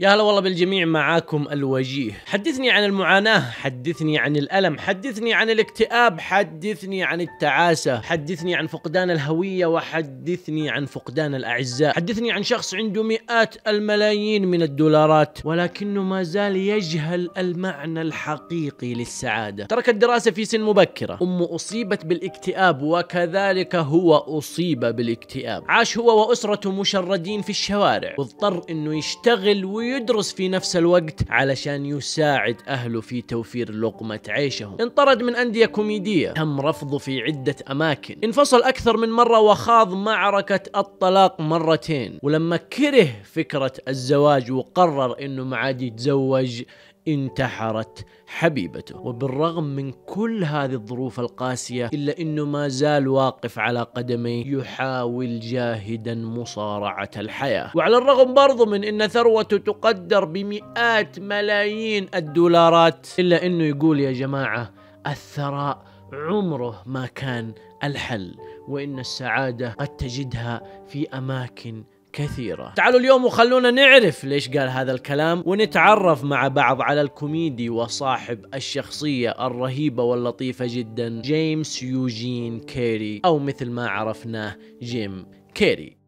يا هلا والله بالجميع معاكم الوجيه حدثني عن المعاناة حدثني عن الألم حدثني عن الاكتئاب حدثني عن التعاسة حدثني عن فقدان الهوية وحدثني عن فقدان الأعزاء حدثني عن شخص عنده مئات الملايين من الدولارات ولكنه ما زال يجهل المعنى الحقيقي للسعادة ترك الدراسة في سن مبكرة أمه أصيبت بالاكتئاب وكذلك هو أصيب بالاكتئاب عاش هو وأسرته مشردين في الشوارع واضطر أنه يشتغل وي يدرس في نفس الوقت علشان يساعد أهله في توفير لقمة عيشهم انطرد من أندية كوميدية تم رفضه في عدة أماكن انفصل أكثر من مرة وخاض معركة الطلاق مرتين ولما كره فكرة الزواج وقرر أنه ما عاد يتزوج انتحرت حبيبته وبالرغم من كل هذه الظروف القاسية إلا أنه ما زال واقف على قدميه يحاول جاهدا مصارعة الحياة وعلى الرغم برضو من أن ثروته تقدر بمئات ملايين الدولارات إلا أنه يقول يا جماعة الثراء عمره ما كان الحل وإن السعادة قد تجدها في أماكن كثيرة تعالوا اليوم وخلونا نعرف ليش قال هذا الكلام ونتعرف مع بعض على الكوميدي وصاحب الشخصية الرهيبة واللطيفة جدا جيمس يوجين كيري أو مثل ما عرفناه جيم كيري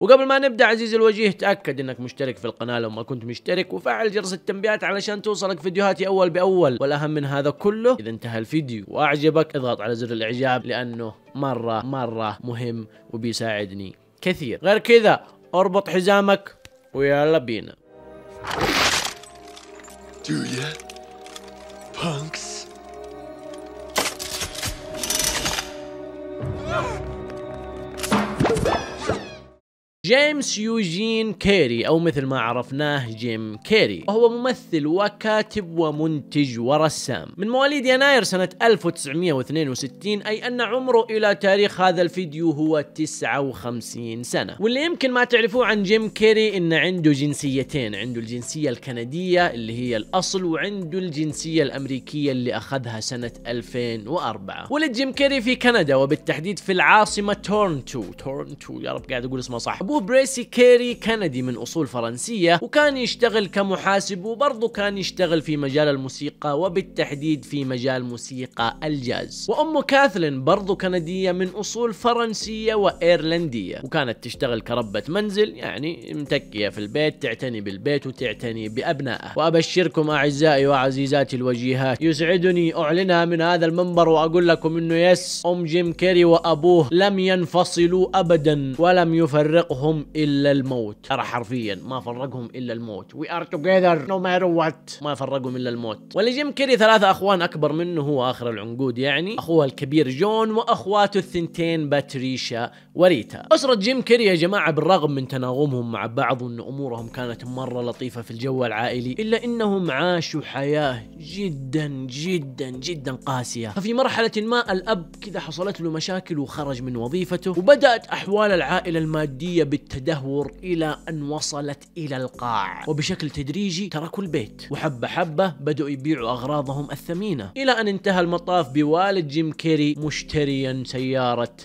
وقبل ما نبدا عزيزي الوجيه تاكد انك مشترك في القناه لو ما كنت مشترك وفعل جرس التنبيهات علشان توصلك فيديوهاتي اول باول والاهم من هذا كله اذا انتهى الفيديو واعجبك اضغط على زر الاعجاب لانه مره مره مهم وبيساعدني كثير غير كذا اربط حزامك ويلا بينا Punks? جيمس يوجين كيري او مثل ما عرفناه جيم كيري وهو ممثل وكاتب ومنتج ورسام من مواليد يناير سنة 1962 اي ان عمره الى تاريخ هذا الفيديو هو 59 سنة واللي يمكن ما تعرفوه عن جيم كيري ان عنده جنسيتين عنده الجنسية الكندية اللي هي الاصل وعنده الجنسية الامريكية اللي اخذها سنة 2004 ولد جيم كيري في كندا وبالتحديد في العاصمة تورنتو تورنتو يا رب قاعد اقول اسمه صح ابوه بريسي كيري كندي من أصول فرنسية وكان يشتغل كمحاسب وبرضه كان يشتغل في مجال الموسيقى وبالتحديد في مجال موسيقى الجاز وأمه كاثلين برضه كندية من أصول فرنسية وإيرلندية وكانت تشتغل كربة منزل يعني متكية في البيت تعتني بالبيت وتعتني بأبنائها وأبشركم أعزائي وعزيزاتي الوجيهات يسعدني أعلنها من هذا المنبر وأقول لكم أنه يس أم جيم كيري وأبوه لم ينفصلوا أبدا ولم يفرقهم فرقهم الا الموت ترى حرفيا ما فرقهم الا الموت وي ار توجذر نو ماتر وات ما فرقهم الا الموت ولجيم كيري ثلاثه اخوان اكبر منه هو اخر العنقود يعني اخوه الكبير جون واخواته الثنتين باتريشا وريتا اسره جيم كيري يا جماعه بالرغم من تناغمهم مع بعض وان امورهم كانت مره لطيفه في الجو العائلي الا انهم عاشوا حياه جدا جدا جدا قاسيه ففي مرحله ما الاب كذا حصلت له مشاكل وخرج من وظيفته وبدات احوال العائله الماديه بالتدهور إلى أن وصلت إلى القاع وبشكل تدريجي تركوا البيت وحبة حبة بدأوا يبيعوا أغراضهم الثمينة إلى أن انتهى المطاف بوالد جيم كيري مشتريا سيارة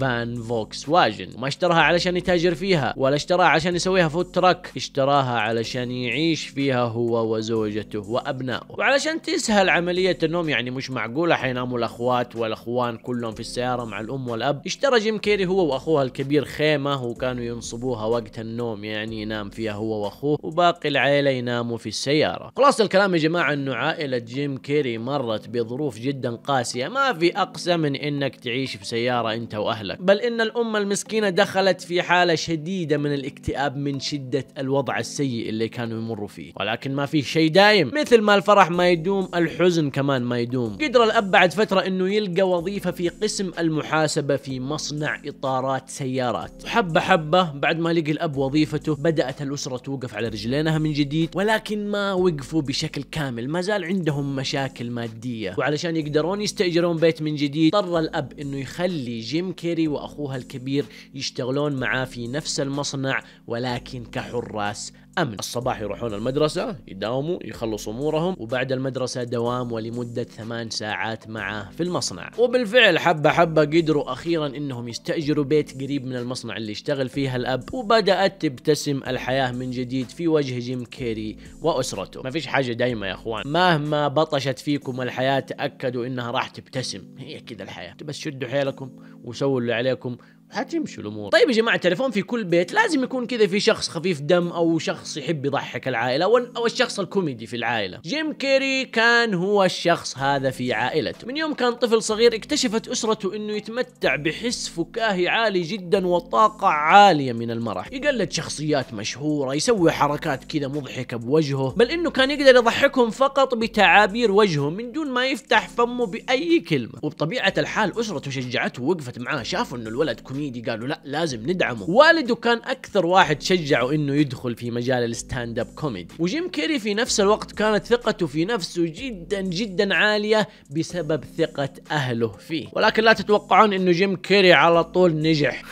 فان فوكس واجن ما اشتراها علشان يتاجر فيها ولا اشتراها عشان يسويها فود تراك اشتراها علشان يعيش فيها هو وزوجته وابنائه وعلشان تسهل عمليه النوم يعني مش معقوله حيناموا الاخوات والاخوان كلهم في السياره مع الام والاب اشترى جيم كيري هو واخوها الكبير خيمه وكانوا ينصبوها وقت النوم يعني ينام فيها هو واخوه وباقي العيله يناموا في السياره خلاص الكلام يا جماعه انه عائله جيم كيري مرت بظروف جدا قاسيه ما في اقسى من انك تعيش في سياره انت واهلك وأهلك بل إن الأمة المسكينة دخلت في حالة شديدة من الاكتئاب من شدة الوضع السيء اللي كانوا يمروا فيه ولكن ما في شيء دايم مثل ما الفرح ما يدوم الحزن كمان ما يدوم قدر الأب بعد فترة أنه يلقى وظيفة في قسم المحاسبة في مصنع إطارات سيارات حبة حبة بعد ما لقي الأب وظيفته بدأت الأسرة توقف على رجلينها من جديد ولكن ما وقفوا بشكل كامل ما زال عندهم مشاكل مادية وعلشان يقدرون يستأجرون بيت من جديد اضطر الأب أنه يخلي جيم كي كيري واخوها الكبير يشتغلون معاه في نفس المصنع ولكن كحراس أمن الصباح يروحون المدرسة يداوموا يخلصوا أمورهم وبعد المدرسة دوام ولمدة ثمان ساعات معه في المصنع وبالفعل حبة حبة قدروا أخيرا أنهم يستأجروا بيت قريب من المصنع اللي يشتغل فيها الأب وبدأت تبتسم الحياة من جديد في وجه جيم كيري وأسرته ما فيش حاجة دايمة يا أخوان مهما بطشت فيكم الحياة تأكدوا أنها راح تبتسم هي كذا الحياة بس شدوا حيلكم وسووا اللي عليكم حتمشي الامور طيب يا جماعه التليفون في كل بيت لازم يكون كذا في شخص خفيف دم او شخص يحب يضحك العائله او الشخص الكوميدي في العائله جيم كيري كان هو الشخص هذا في عائلته من يوم كان طفل صغير اكتشفت اسرته انه يتمتع بحس فكاهي عالي جدا وطاقه عاليه من المرح يقلد شخصيات مشهوره يسوي حركات كذا مضحكه بوجهه بل انه كان يقدر يضحكهم فقط بتعابير وجهه من دون ما يفتح فمه باي كلمه وبطبيعه الحال اسرته شجعته ووقفت معاه شافوا انه الولد كوميدي قالوا لا لازم ندعمه والده كان اكثر واحد شجعه انه يدخل في مجال الستاند اب كوميدي وجيم كيري في نفس الوقت كانت ثقته في نفسه جدا جدا عاليه بسبب ثقه اهله فيه ولكن لا تتوقعون انه جيم كيري على طول نجح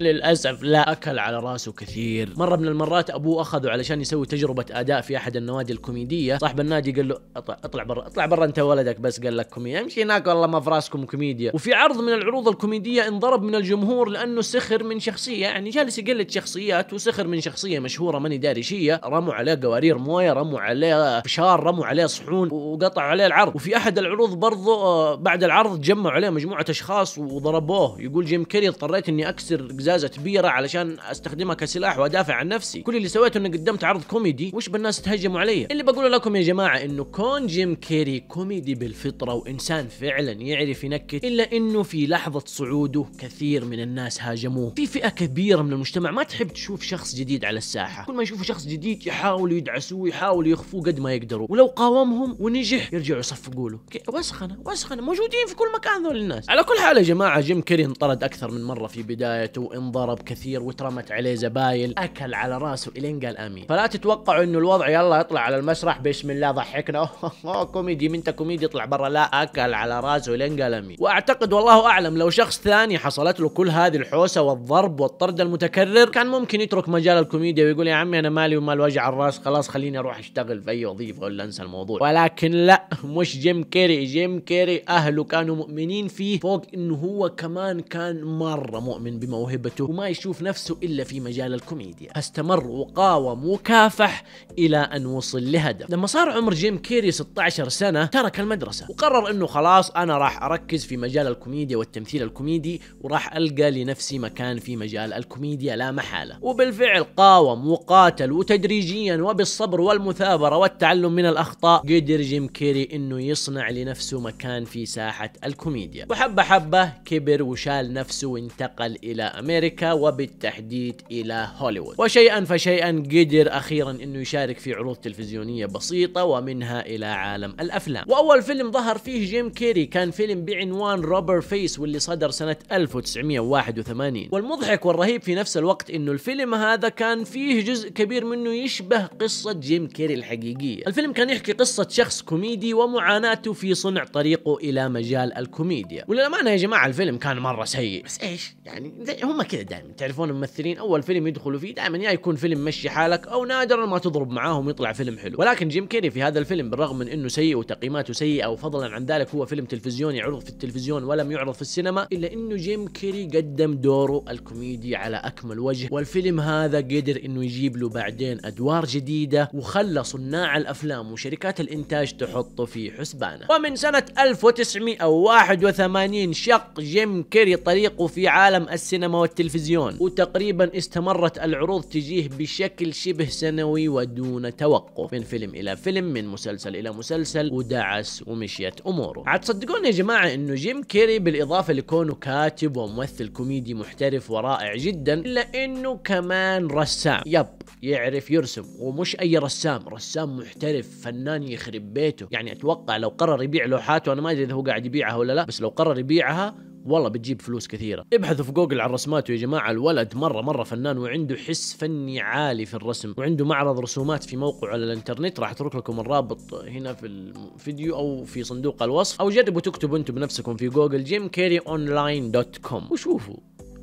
للأسف لا أكل على راسه كثير مرة من المرات أبوه أخذه علشان يسوي تجربة أداء في أحد النوادي الكوميدية صاحب النادي قال له أطلع برا اطلع برا أنت ولدك بس قال لك كوميديا امشي هناك والله ما في راسكم كوميديا وفي عرض من العروض الكوميدية انضرب من الجمهور لأنه سخر من شخصية يعني جالس يقلد شخصيات وسخر من شخصية مشهورة ماني داري هي رموا عليه قوارير موية رموا عليه فشار رموا عليه صحون وقطعوا عليه العرض وفي أحد العروض برضه آه، بعد العرض جمعوا عليه مجموعة أشخاص وضربوه يقول جيم كيري اضطريت إني أكسر ازازه بيره علشان استخدمها كسلاح وادافع عن نفسي كل اللي سويته اني قدمت عرض كوميدي وش بالناس تهجموا علي اللي بقوله لكم يا جماعه انه كون جيم كيري كوميدي بالفطره وانسان فعلا يعرف ينكت الا انه في لحظه صعوده كثير من الناس هاجموه في فئه كبيره من المجتمع ما تحب تشوف شخص جديد على الساحه كل ما يشوفوا شخص جديد يحاولوا يدعسوه ويحاولوا يخفوه قد ما يقدروا ولو قاومهم ونجح يرجعوا يصفقوا له وسخنه وسخنه موجودين في كل مكان ذول الناس على كل حال يا جماعه جيم كيري انطرد اكثر من مره في بدايته انضرب كثير وترمت عليه زبايل اكل على راسه الين قال امين فلا تتوقعوا انه الوضع يلا يطلع على المسرح بسم الله ضحكنا كوميدي من انت كوميدي اطلع برا لا اكل على راسه الين قال امين واعتقد والله اعلم لو شخص ثاني حصلت له كل هذه الحوسه والضرب والطرد المتكرر كان ممكن يترك مجال الكوميديا ويقول يا عمي انا مالي ومال وجع الراس خلاص خليني اروح اشتغل في اي وظيفه ولا انسى الموضوع ولكن لا مش جيم كيري جيم كيري اهله كانوا مؤمنين فيه فوق انه هو كمان كان مره مؤمن بموهبه موهبته وما يشوف نفسه إلا في مجال الكوميديا استمر وقاوم وكافح إلى أن وصل لهدف لما صار عمر جيم كيري 16 سنة ترك المدرسة وقرر أنه خلاص أنا راح أركز في مجال الكوميديا والتمثيل الكوميدي وراح ألقى لنفسي مكان في مجال الكوميديا لا محالة وبالفعل قاوم وقاتل وتدريجيا وبالصبر والمثابرة والتعلم من الأخطاء قدر جيم كيري أنه يصنع لنفسه مكان في ساحة الكوميديا وحبة حبة كبر وشال نفسه وانتقل إلى أمريكا أمريكا وبالتحديد إلى هوليوود وشيئا فشيئا قدر أخيرا أنه يشارك في عروض تلفزيونية بسيطة ومنها إلى عالم الأفلام وأول فيلم ظهر فيه جيم كيري كان فيلم بعنوان روبر فيس واللي صدر سنة 1981 والمضحك والرهيب في نفس الوقت أنه الفيلم هذا كان فيه جزء كبير منه يشبه قصة جيم كيري الحقيقية الفيلم كان يحكي قصة شخص كوميدي ومعاناته في صنع طريقه إلى مجال الكوميديا وللأمانة يا جماعة الفيلم كان مرة سيء بس إيش يعني هم هم كذا دائما تعرفون الممثلين اول فيلم يدخلوا فيه دائما يا يكون فيلم مشي حالك او نادرا ما تضرب معاهم يطلع فيلم حلو ولكن جيم كيري في هذا الفيلم بالرغم من انه سيء وتقييماته سيئه وفضلا عن ذلك هو فيلم تلفزيوني عرض في التلفزيون ولم يعرض في السينما الا انه جيم كيري قدم دوره الكوميدي على اكمل وجه والفيلم هذا قدر انه يجيب له بعدين ادوار جديده وخلى صناع الافلام وشركات الانتاج تحطه في حسبانه ومن سنه 1981 شق جيم كيري طريقه في عالم السينما والتلفزيون وتقريبا استمرت العروض تجيه بشكل شبه سنوي ودون توقف من فيلم إلى فيلم من مسلسل إلى مسلسل ودعس ومشيت أموره عاد تصدقون يا جماعة أنه جيم كيري بالإضافة لكونه كاتب وممثل كوميدي محترف ورائع جدا إلا أنه كمان رسام يب يعرف يرسم ومش أي رسام رسام محترف فنان يخرب بيته يعني أتوقع لو قرر يبيع لوحاته انا ما أدري إذا هو قاعد يبيعها ولا لا بس لو قرر يبيعها والله بتجيب فلوس كثيره ابحثوا في جوجل عن رسماته يا جماعه الولد مره مره فنان وعنده حس فني عالي في الرسم وعنده معرض رسومات في موقعه على الانترنت راح اترك لكم الرابط هنا في الفيديو او في صندوق الوصف او جربوا تكتبوا انتم بنفسكم في جوجل جيم كيري اونلاين دوت كوم وشوفوا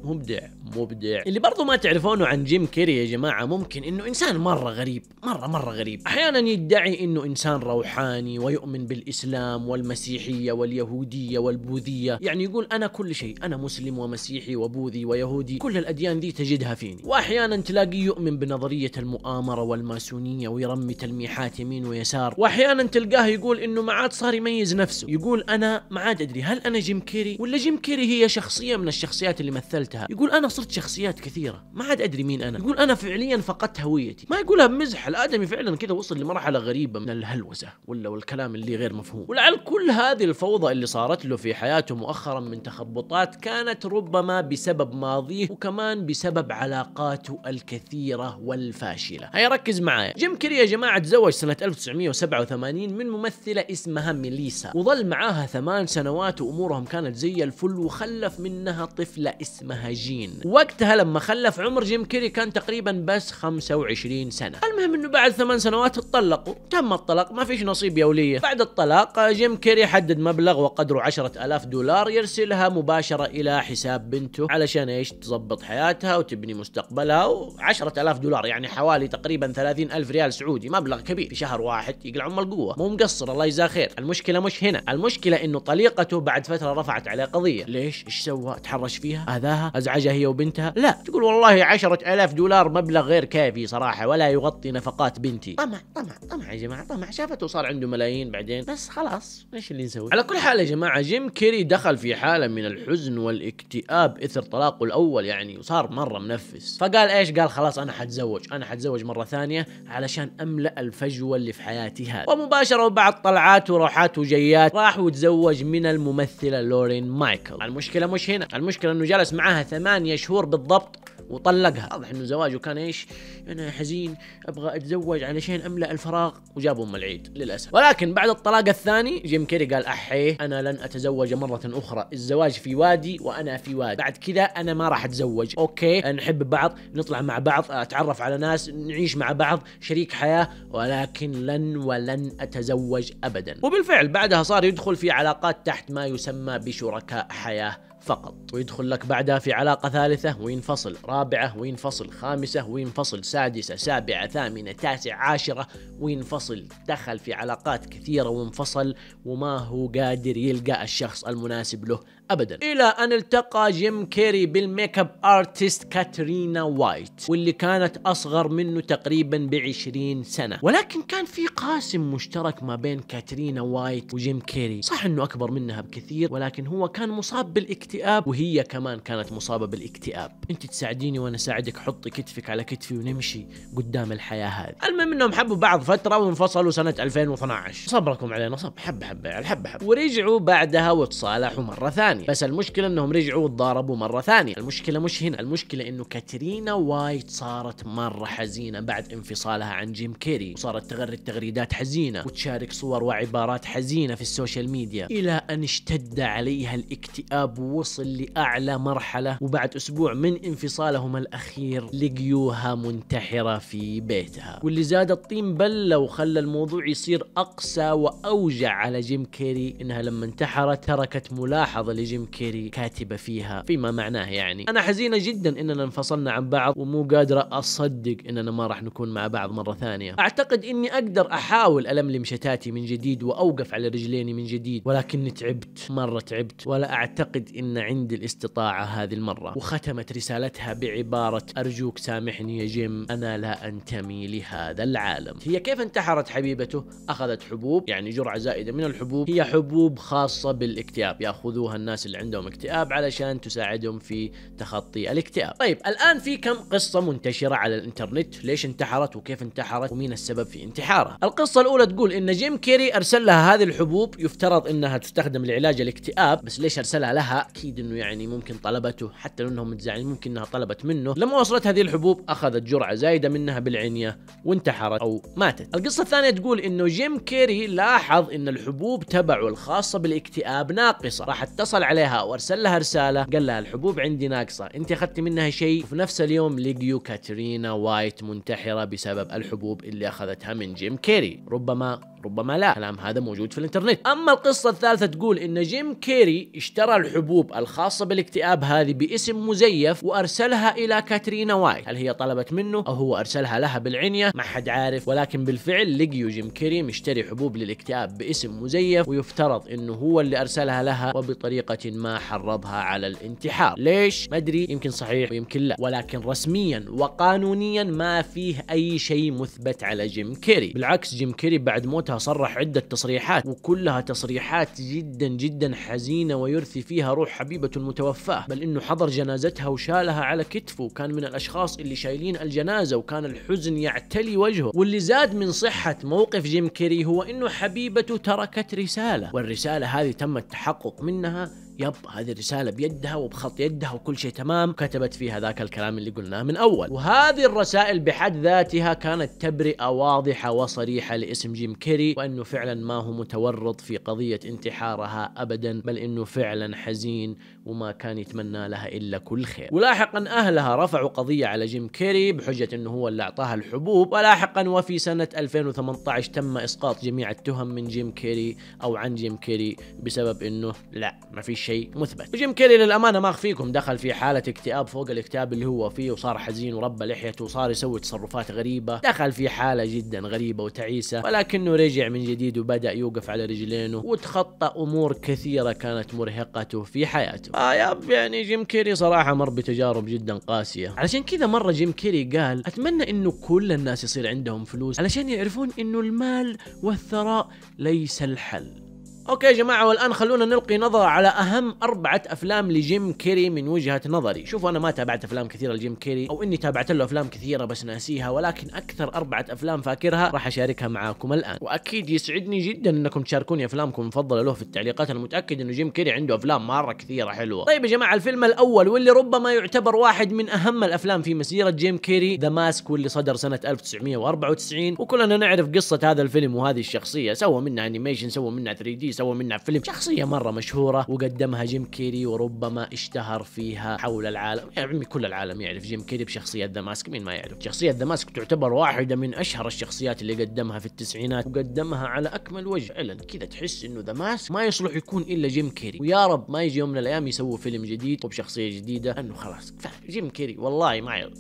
مبدع مبدع اللي برضو ما تعرفونه عن جيم كيري يا جماعة ممكن انه انسان مرة غريب مرة مرة غريب احيانا يدعي انه انسان روحاني ويؤمن بالاسلام والمسيحية واليهودية والبوذية يعني يقول انا كل شيء انا مسلم ومسيحي وبوذي ويهودي كل الاديان دي تجدها فيني واحيانا تلاقيه يؤمن بنظرية المؤامرة والماسونية ويرمي تلميحات يمين ويسار واحيانا تلقاه يقول انه ما عاد صار يميز نفسه يقول انا ما عاد ادري هل انا جيم كيري ولا جيم كيري هي شخصية من الشخصيات اللي مثلتها فقدتها يقول انا صرت شخصيات كثيره ما عاد ادري مين انا يقول انا فعليا فقدت هويتي ما يقولها بمزح الادمي فعلا كذا وصل لمرحله غريبه من الهلوسه ولا والكلام اللي غير مفهوم ولعل كل هذه الفوضى اللي صارت له في حياته مؤخرا من تخبطات كانت ربما بسبب ماضيه وكمان بسبب علاقاته الكثيره والفاشله هيا ركز معايا جيم كيري يا جماعه تزوج سنه 1987 من ممثله اسمها ميليسا وظل معاها ثمان سنوات وامورهم كانت زي الفل وخلف منها طفله اسمها منهجين وقتها لما خلف عمر جيم كيري كان تقريبا بس 25 سنة المهم انه بعد ثمان سنوات اتطلقوا تم الطلاق ما فيش نصيب يولية بعد الطلاق جيم كيري حدد مبلغ وقدره 10000 دولار يرسلها مباشرة الى حساب بنته علشان ايش تظبط حياتها وتبني مستقبلها و10000 دولار يعني حوالي تقريبا 30000 ريال سعودي مبلغ كبير في شهر واحد يقلع ام القوة مو مقصر الله يجزاه خير المشكلة مش هنا المشكلة انه طليقته بعد فترة رفعت عليه قضية ليش ايش سوى تحرش فيها اذاها ازعجها هي وبنتها لا تقول والله عشرة ألاف دولار مبلغ غير كافي صراحة ولا يغطي نفقات بنتي طمع طمع طمع يا جماعة طمع شافته صار عنده ملايين بعدين بس خلاص ايش اللي نسوي على كل حال يا جماعة جيم كيري دخل في حالة من الحزن والاكتئاب إثر طلاقه الأول يعني وصار مرة منفس فقال ايش قال خلاص أنا حتزوج أنا حتزوج مرة ثانية علشان أملأ الفجوة اللي في حياتي هذه ومباشرة وبعد طلعات وروحات وجيات راح وتزوج من الممثلة لورين مايكل المشكلة مش هنا المشكلة أنه جلس معها معها ثمانية شهور بالضبط وطلقها واضح انه زواجه كان ايش انا حزين ابغى اتزوج علشان املا الفراغ وجاب ام العيد للاسف ولكن بعد الطلاق الثاني جيم كيري قال احيه انا لن اتزوج مره اخرى الزواج في وادي وانا في وادي بعد كذا انا ما راح اتزوج اوكي نحب بعض نطلع مع بعض اتعرف على ناس نعيش مع بعض شريك حياه ولكن لن ولن اتزوج ابدا وبالفعل بعدها صار يدخل في علاقات تحت ما يسمى بشركاء حياه فقط ويدخل لك بعدها في علاقة ثالثة وينفصل رابعة وينفصل خامسة وينفصل سادسة سابعة ثامنة تاسعة عاشرة وينفصل دخل في علاقات كثيرة وانفصل وما هو قادر يلقى الشخص المناسب له ابدا الى ان التقى جيم كيري بالميك اب ارتست كاترينا وايت واللي كانت اصغر منه تقريبا ب 20 سنه ولكن كان في قاسم مشترك ما بين كاترينا وايت وجيم كيري صح انه اكبر منها بكثير ولكن هو كان مصاب بالاكتئاب وهي كمان كانت مصابه بالاكتئاب انت تساعديني وانا اساعدك حطي كتفك على كتفي ونمشي قدام الحياه هذه المهم انهم حبوا بعض فتره وانفصلوا سنه 2012 صبركم علينا صب حبه حبه حبه حبه ورجعوا بعدها وتصالحوا مره ثانيه ثانية بس المشكلة انهم رجعوا وتضاربوا مرة ثانية المشكلة مش هنا المشكلة انه كاترينا وايت صارت مرة حزينة بعد انفصالها عن جيم كيري وصارت تغرد تغريدات حزينة وتشارك صور وعبارات حزينة في السوشيال ميديا الى ان اشتد عليها الاكتئاب ووصل لاعلى مرحلة وبعد اسبوع من انفصالهم الاخير لقيوها منتحرة في بيتها واللي زاد الطين بلة وخلى الموضوع يصير اقسى واوجع على جيم كيري انها لما انتحرت تركت ملاحظة لجيم كيري كاتبة فيها فيما معناه يعني أنا حزينة جدا إننا انفصلنا عن بعض ومو قادرة أصدق إننا ما راح نكون مع بعض مرة ثانية أعتقد إني أقدر أحاول ألملم شتاتي من جديد وأوقف على رجليني من جديد ولكني تعبت مرة تعبت ولا أعتقد إن عندي الاستطاعة هذه المرة وختمت رسالتها بعبارة أرجوك سامحني يا جيم أنا لا أنتمي لهذا العالم هي كيف انتحرت حبيبته أخذت حبوب يعني جرعة زائدة من الحبوب هي حبوب خاصة بالاكتئاب يأخذوها الناس الناس اللي عندهم اكتئاب علشان تساعدهم في تخطي الاكتئاب طيب الآن في كم قصة منتشرة على الإنترنت ليش انتحرت وكيف انتحرت ومين السبب في انتحارها القصة الأولى تقول إن جيم كيري أرسل لها هذه الحبوب يفترض إنها تستخدم لعلاج الاكتئاب بس ليش أرسلها لها أكيد إنه يعني ممكن طلبته حتى لو إنهم متزعلين ممكن إنها طلبت منه لما وصلت هذه الحبوب أخذت جرعة زايدة منها بالعنية وانتحرت أو ماتت القصة الثانية تقول إنه جيم كيري لاحظ إن الحبوب تبعه الخاصة بالاكتئاب ناقصة راح اتصل اتصل عليها وارسل لها رساله قال لها الحبوب عندي ناقصه انت اخذتي منها شيء وفي نفس اليوم لقيوا كاترينا وايت منتحره بسبب الحبوب اللي اخذتها من جيم كيري ربما ربما لا كلام هذا موجود في الانترنت أما القصة الثالثة تقول إن جيم كيري اشترى الحبوب الخاصة بالاكتئاب هذه باسم مزيف وأرسلها إلى كاترينا واي هل هي طلبت منه أو هو أرسلها لها بالعنية ما حد عارف ولكن بالفعل لقيوا جيم كيري مشتري حبوب للاكتئاب باسم مزيف ويفترض إنه هو اللي أرسلها لها وبطريقة ما حرضها على الانتحار ليش؟ ما أدري يمكن صحيح ويمكن لا ولكن رسميا وقانونيا ما فيه أي شيء مثبت على جيم كيري بالعكس جيم كيري بعد موت وقتها صرح عدة تصريحات وكلها تصريحات جدا جدا حزينة ويرثي فيها روح حبيبة المتوفاة بل انه حضر جنازتها وشالها على كتفه وكان من الاشخاص اللي شايلين الجنازة وكان الحزن يعتلي وجهه واللي زاد من صحة موقف جيم كيري هو انه حبيبته تركت رسالة والرسالة هذه تم التحقق منها يب هذه الرسالة بيدها وبخط يدها وكل شيء تمام كتبت فيها ذاك الكلام اللي قلناه من أول وهذه الرسائل بحد ذاتها كانت تبرئة واضحة وصريحة لاسم جيم كيري وأنه فعلا ما هو متورط في قضية انتحارها أبدا بل أنه فعلا حزين وما كان يتمنى لها إلا كل خير ولاحقا أهلها رفعوا قضية على جيم كيري بحجة أنه هو اللي أعطاها الحبوب ولاحقا وفي سنة 2018 تم إسقاط جميع التهم من جيم كيري أو عن جيم كيري بسبب أنه لا ما فيش الشيء مثبت وجيم كيلي للامانه ما اخفيكم دخل في حاله اكتئاب فوق الاكتئاب اللي هو فيه وصار حزين وربى لحيته وصار يسوي تصرفات غريبه دخل في حاله جدا غريبه وتعيسه ولكنه رجع من جديد وبدا يوقف على رجلينه وتخطى امور كثيره كانت مرهقته في حياته آه ياب يعني جيم كيري صراحه مر بتجارب جدا قاسيه علشان كذا مره جيم كيري قال اتمنى انه كل الناس يصير عندهم فلوس علشان يعرفون انه المال والثراء ليس الحل اوكي يا جماعه والان خلونا نلقي نظره على اهم اربعه افلام لجيم كيري من وجهه نظري شوفوا انا ما تابعت افلام كثيره لجيم كيري او اني تابعت له افلام كثيره بس ناسيها ولكن اكثر اربعه افلام فاكرها راح اشاركها معاكم الان واكيد يسعدني جدا انكم تشاركوني افلامكم المفضله له في التعليقات انا متاكد انه جيم كيري عنده افلام مره كثيره حلوه طيب يا جماعه الفيلم الاول واللي ربما يعتبر واحد من اهم الافلام في مسيره جيم كيري ذا ماسك واللي صدر سنه 1994 وكلنا نعرف قصه هذا الفيلم وهذه الشخصيه سوى منه انيميشن سوى منه 3 دي سوى منها فيلم شخصية مرة مشهورة وقدمها جيم كيري وربما اشتهر فيها حول العالم يا يعني عمي كل العالم يعرف جيم كيري بشخصية ذا ماسك مين ما يعرف شخصية ذا ماسك تعتبر واحدة من أشهر الشخصيات اللي قدمها في التسعينات وقدمها على أكمل وجه فعلا كذا تحس إنه ذا ماسك ما يصلح يكون إلا جيم كيري ويا رب ما يجي يوم من الأيام يسووا فيلم جديد وبشخصية جديدة أنه خلاص جيم كيري والله ما يعرف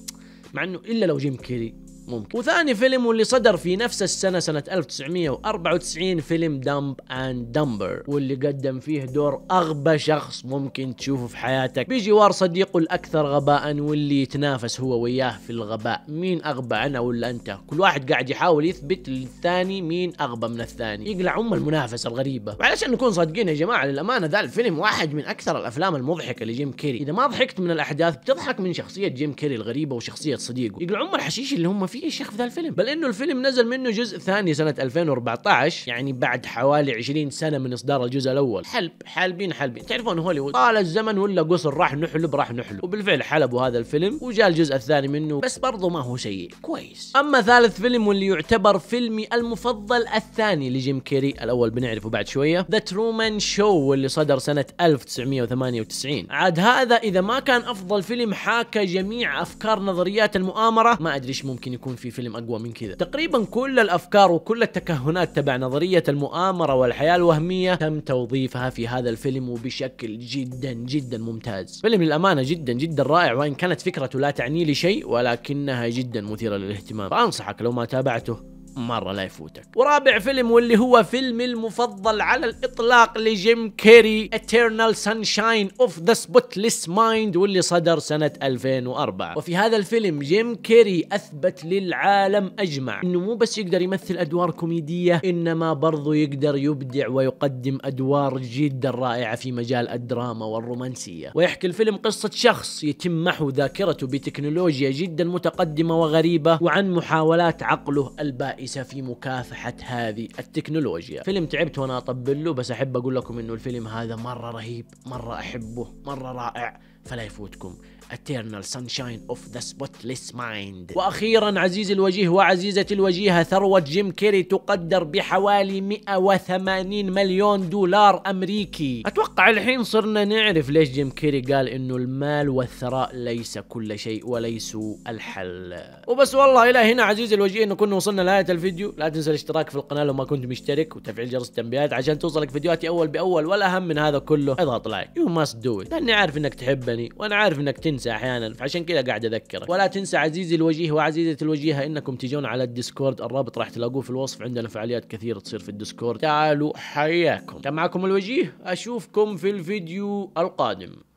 مع انه الا لو جيم كيري ممكن وثاني فيلم واللي صدر في نفس السنة سنة 1994 فيلم دمب اند دمبر واللي قدم فيه دور أغبى شخص ممكن تشوفه في حياتك بجوار صديقه الأكثر غباء واللي يتنافس هو وياه في الغباء مين أغبى أنا ولا أنت كل واحد قاعد يحاول يثبت للثاني مين أغبى من الثاني يقلع أم المنافسة الغريبة وعلشان نكون صادقين يا جماعة للأمانة ذا الفيلم واحد من أكثر الأفلام المضحكة لجيم كيري إذا ما ضحكت من الأحداث بتضحك من شخصية جيم كيري الغريبة وشخصية صديقه يقلع أم الحشيش اللي هم في شيخ في ذا الفيلم بل انه الفيلم نزل منه جزء ثاني سنه 2014 يعني بعد حوالي 20 سنه من اصدار الجزء الاول حلب حالبين حالبين تعرفون هوليوود طال الزمن ولا قصر راح نحلب راح نحلب وبالفعل حلبوا هذا الفيلم وجاء الجزء الثاني منه بس برضه ما هو سيء كويس اما ثالث فيلم واللي يعتبر فيلمي المفضل الثاني لجيم كيري الاول بنعرفه بعد شويه ذا ترومان شو واللي صدر سنه 1998 عاد هذا اذا ما كان افضل فيلم حاكى جميع افكار نظريات المؤامره ما ادري ايش ممكن يكون يكون في فيلم اقوى من كذا تقريبا كل الافكار وكل التكهنات تبع نظريه المؤامره والحياه الوهميه تم توظيفها في هذا الفيلم وبشكل جدا جدا ممتاز فيلم للامانه جدا جدا رائع وان كانت فكرته لا تعني لي شيء ولكنها جدا مثيره للاهتمام فانصحك لو ما تابعته مرة لا يفوتك ورابع فيلم واللي هو فيلمي المفضل على الإطلاق لجيم كيري Eternal Sunshine of the Spotless Mind واللي صدر سنة 2004 وفي هذا الفيلم جيم كيري أثبت للعالم أجمع أنه مو بس يقدر يمثل أدوار كوميدية إنما برضو يقدر يبدع ويقدم أدوار جدا رائعة في مجال الدراما والرومانسية ويحكي الفيلم قصة شخص يتم محو ذاكرته بتكنولوجيا جدا متقدمة وغريبة وعن محاولات عقله البائسة بائسه في مكافحة هذه التكنولوجيا فيلم تعبت وانا اطبل له بس احب اقول لكم انه الفيلم هذا مرة رهيب مرة احبه مرة رائع فلا يفوتكم Eternal Sunshine of the Spotless Mind وأخيرا عزيزي الوجيه وعزيزتي الوجيهة ثروة جيم كيري تقدر بحوالي 180 مليون دولار أمريكي أتوقع الحين صرنا نعرف ليش جيم كيري قال إنه المال والثراء ليس كل شيء وليسوا الحل وبس والله إلى هنا عزيزي الوجيه إنه كنا وصلنا لنهاية الفيديو لا تنسى الاشتراك في القناة لو ما كنت مشترك وتفعيل جرس التنبيهات عشان توصلك فيديوهاتي أول بأول والأهم من هذا كله اضغط لايك يو ماست دو إت لأني عارف إنك تحبني وأنا عارف إنك تنسى انسى احيانا فعشان كذا قاعد اذكرك ولا تنسى عزيزي الوجيه وعزيزه الوجيهه انكم تجون على الديسكورد الرابط راح تلاقوه في الوصف عندنا فعاليات كثيره تصير في الديسكورد تعالوا حياكم كان معكم الوجيه اشوفكم في الفيديو القادم